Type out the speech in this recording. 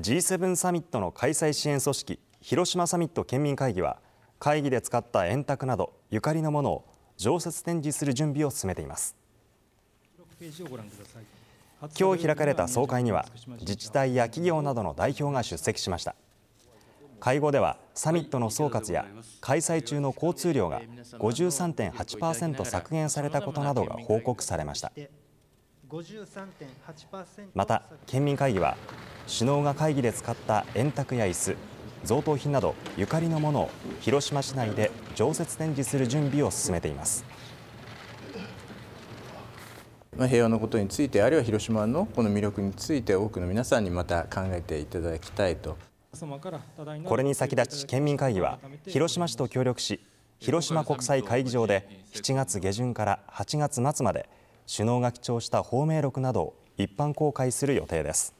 G7 サミットの開催支援組織広島サミット県民会議は会議で使った円卓などゆかりのものを常設展示する準備を進めています今日開かれた総会には自治体や企業などの代表が出席しました会合ではサミットの総括や開催中の交通量が53.8%削減されたことなどが報告されましたまた県民会議は首脳が会議で使った円卓や椅子贈答品などゆかりのものを広島市内で常設展示する準備を進めています。平和のことについてあるいは広島のこの魅力について多くの皆さんにまた考えていただきたいとこれに先立ち県民会議は広島市と協力し広島国際会議場で7月下旬から8月末まで首脳が記帳した芳名録などを一般公開する予定です。